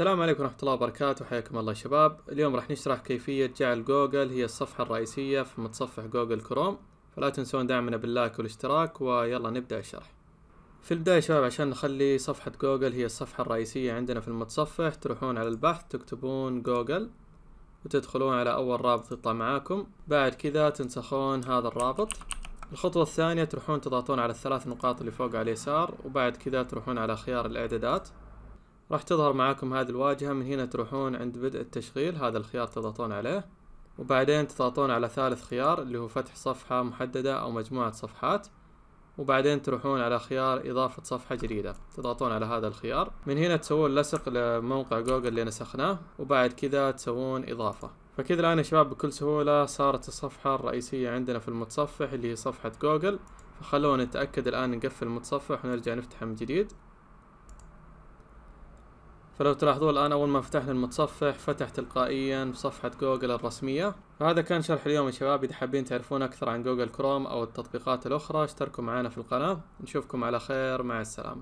السلام عليكم ورحمة الله وبركاته حياكم الله شباب اليوم راح نشرح كيفية جعل جوجل هي الصفحة الرئيسية في متصفح جوجل كروم فلا تنسون دعمنا باللايك والاشتراك ويلا نبدأ الشرح في البداية شباب عشان نخلي صفحة جوجل هي الصفحة الرئيسية عندنا في المتصفح تروحون على البحث تكتبون جوجل وتدخلون على أول رابط يطلع معاكم بعد كذا تنسخون هذا الرابط الخطوة الثانية تروحون تضغطون على الثلاث نقاط اللي فوق على اليسار وبعد كذا تروحون على خيار الإعدادات راح تظهر معاكم هذه الواجهة من هنا تروحون عند بدء التشغيل هذا الخيار تضغطون عليه وبعدين تضغطون على ثالث خيار اللي هو فتح صفحة محددة أو مجموعة صفحات وبعدين تروحون على خيار إضافة صفحة جديدة تضغطون على هذا الخيار من هنا تسوون لصق لموقع جوجل اللي نسخناه وبعد كذا تسوون إضافة فكذا الآن يا شباب بكل سهولة صارت الصفحة الرئيسية عندنا في المتصفح اللي هي صفحة جوجل فخلونا نتأكد الآن نقفل المتصفح ونرجع نفتحه من جديد فلو تلاحظون الآن أول ما فتحنا المتصفح فتح تلقائيا صفحة جوجل الرسمية فهذا كان شرح اليوم يا شباب إذا حابين تعرفون أكثر عن جوجل كروم أو التطبيقات الأخرى اشتركوا معنا في القناة نشوفكم على خير مع السلامة